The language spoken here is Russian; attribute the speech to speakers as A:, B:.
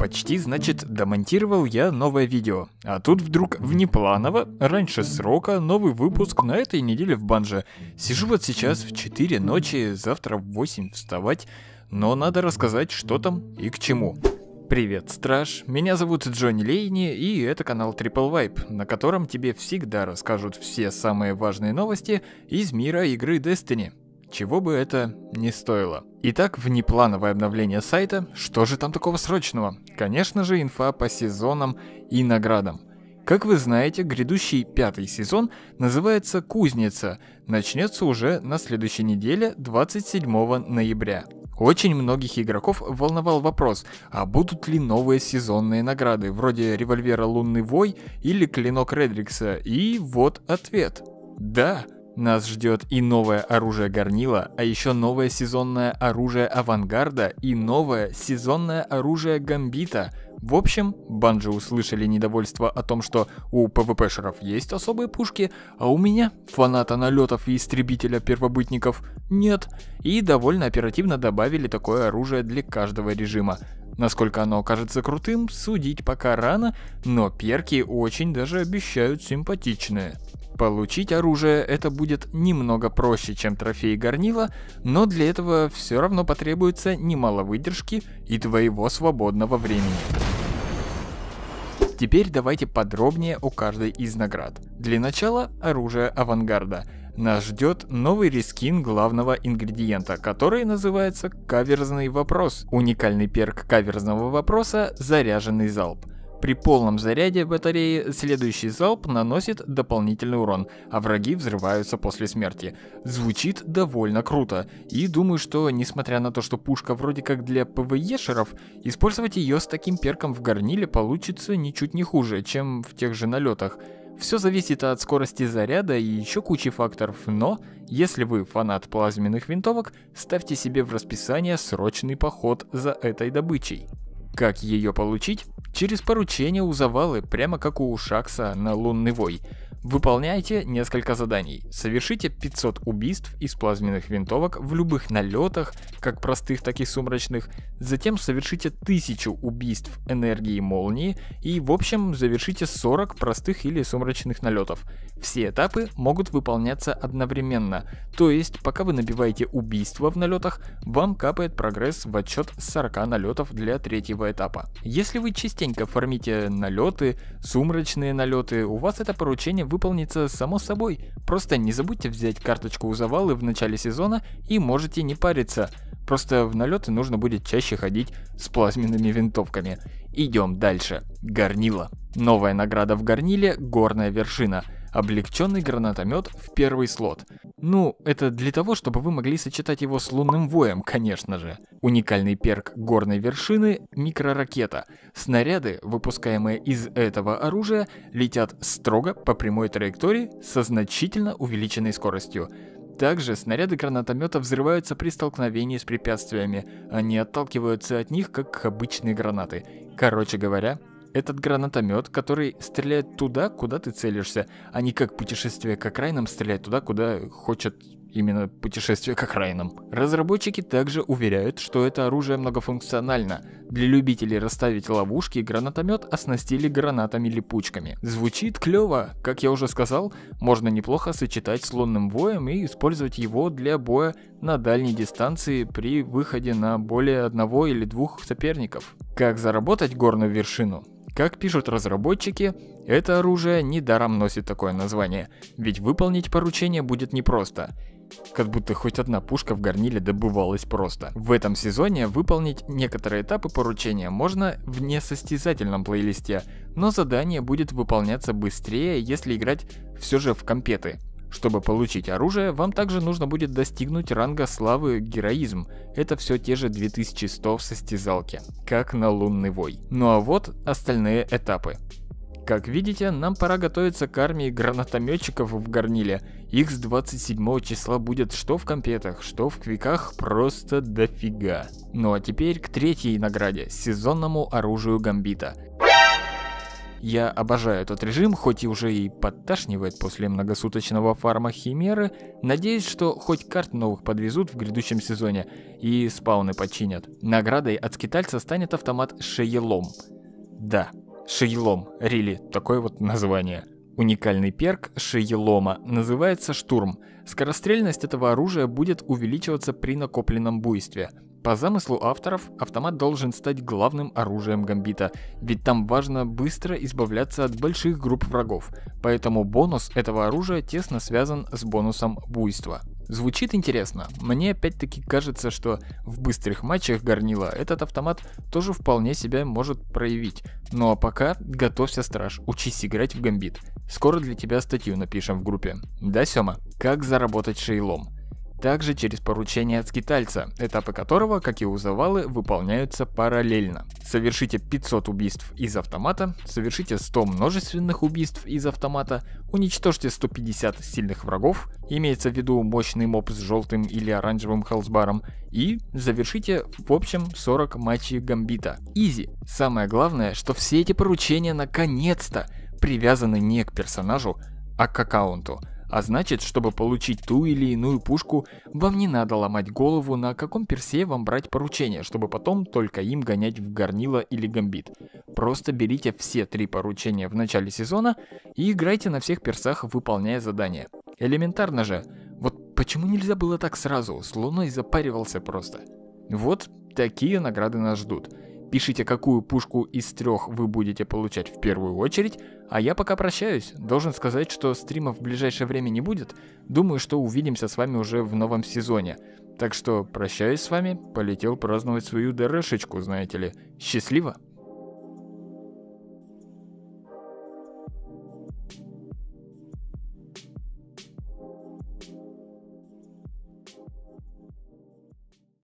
A: Почти, значит, домонтировал я новое видео. А тут вдруг внепланово, раньше срока, новый выпуск на этой неделе в банже. Сижу вот сейчас в 4 ночи, завтра в 8 вставать, но надо рассказать, что там и к чему. Привет, страж! Меня зовут Джонни Лейни, и это канал Triple Vibe, на котором тебе всегда расскажут все самые важные новости из мира игры Destiny чего бы это ни стоило. Итак, внеплановое обновление сайта. Что же там такого срочного? Конечно же, инфа по сезонам и наградам. Как вы знаете, грядущий пятый сезон называется «Кузница». Начнется уже на следующей неделе, 27 ноября. Очень многих игроков волновал вопрос, а будут ли новые сезонные награды, вроде револьвера «Лунный вой» или «Клинок Редрикса», и вот ответ. Да, нас ждет и новое оружие горнила, а еще новое сезонное оружие авангарда и новое сезонное оружие гамбита. В общем, банджи услышали недовольство о том, что у ПВПшеров есть особые пушки, а у меня, фаната налетов и истребителя первобытников, нет. И довольно оперативно добавили такое оружие для каждого режима. Насколько оно окажется крутым, судить пока рано, но перки очень даже обещают симпатичные. Получить оружие это будет немного проще, чем трофей горнила, но для этого все равно потребуется немало выдержки и твоего свободного времени. Теперь давайте подробнее о каждой из наград. Для начала оружие авангарда – нас ждет новый рескин главного ингредиента, который называется «Каверзный вопрос». Уникальный перк каверзного вопроса – заряженный залп. При полном заряде батареи следующий залп наносит дополнительный урон, а враги взрываются после смерти. Звучит довольно круто, и думаю, что несмотря на то, что пушка вроде как для ПВЕшеров, использовать ее с таким перком в горниле получится ничуть не хуже, чем в тех же налетах. Все зависит от скорости заряда и еще кучи факторов, но если вы фанат плазменных винтовок, ставьте себе в расписание срочный поход за этой добычей. Как ее получить? Через поручение у завалы, прямо как у Шакса на лунный вой. Выполняйте несколько заданий. Совершите 500 убийств из плазменных винтовок в любых налетах, как простых, так и сумрачных. Затем совершите 1000 убийств энергии молнии и в общем завершите 40 простых или сумрачных налетов. Все этапы могут выполняться одновременно, то есть, пока вы набиваете убийство в налетах, вам капает прогресс в отчет 40 налетов для третьего этапа. Если вы частенько фармите налеты, сумрачные налеты, у вас это поручение выполнится само собой. Просто не забудьте взять карточку у завалы в начале сезона и можете не париться. Просто в налеты нужно будет чаще ходить с плазменными винтовками. Идем дальше. Горнило. Новая награда в горниле – горная вершина – облегченный гранатомет в первый слот. Ну, это для того, чтобы вы могли сочетать его с лунным воем, конечно же. Уникальный перк горной вершины – микроракета. Снаряды, выпускаемые из этого оружия, летят строго по прямой траектории со значительно увеличенной скоростью. Также снаряды гранатомета взрываются при столкновении с препятствиями, они отталкиваются от них, как обычные гранаты. Короче говоря, этот гранатомет, который стреляет туда, куда ты целишься, а не как путешествие к окраинам стреляет туда, куда хочет именно путешествие к окраинам. Разработчики также уверяют, что это оружие многофункционально. Для любителей расставить ловушки гранатомет оснастили гранатами-липучками. Звучит клево, как я уже сказал, можно неплохо сочетать с лунным боем и использовать его для боя на дальней дистанции при выходе на более одного или двух соперников. Как заработать горную вершину? Как пишут разработчики, это оружие недаром носит такое название, ведь выполнить поручение будет непросто. Как будто хоть одна пушка в горниле добывалась просто. В этом сезоне выполнить некоторые этапы поручения можно в несостязательном плейлисте, но задание будет выполняться быстрее, если играть все же в компеты. Чтобы получить оружие, вам также нужно будет достигнуть ранга славы героизм. Это все те же 2100 в состязалке, как на лунный вой. Ну а вот остальные этапы. Как видите, нам пора готовиться к армии гранатометчиков в горниле. Их с 27 числа будет что в компетах, что в квиках просто дофига. Ну а теперь к третьей награде – сезонному оружию Гамбита. Я обожаю этот режим, хоть и уже и подташнивает после многосуточного фарма Химеры, надеюсь, что хоть карт новых подвезут в грядущем сезоне и спауны починят. Наградой от скитальца станет автомат Шеелом. Да, Шеелом, Рили, такое вот название. Уникальный перк Шеелома называется «Штурм». Скорострельность этого оружия будет увеличиваться при накопленном буйстве – по замыслу авторов, автомат должен стать главным оружием гамбита, ведь там важно быстро избавляться от больших групп врагов, поэтому бонус этого оружия тесно связан с бонусом буйства. Звучит интересно. Мне опять-таки кажется, что в быстрых матчах горнила этот автомат тоже вполне себя может проявить. Ну а пока готовься, страж, учись играть в гамбит. Скоро для тебя статью напишем в группе. Да, Сёма? Как заработать шейлом? также через поручение от скитальца, этапы которого, как и у Завалы, выполняются параллельно. Совершите 500 убийств из автомата, совершите 100 множественных убийств из автомата, уничтожьте 150 сильных врагов, имеется в виду мощный моб с желтым или оранжевым хелсбаром, и завершите в общем 40 матчей Гамбита. Изи. Самое главное, что все эти поручения наконец-то привязаны не к персонажу, а к аккаунту – а значит, чтобы получить ту или иную пушку, вам не надо ломать голову, на каком персе вам брать поручение, чтобы потом только им гонять в горнило или гамбит. Просто берите все три поручения в начале сезона и играйте на всех персах, выполняя задания. Элементарно же. Вот почему нельзя было так сразу, с луной запаривался просто. Вот такие награды нас ждут. Пишите, какую пушку из трех вы будете получать в первую очередь, а я пока прощаюсь. Должен сказать, что стримов в ближайшее время не будет. Думаю, что увидимся с вами уже в новом сезоне. Так что прощаюсь с вами, полетел праздновать свою ДРшечку, знаете ли. Счастливо!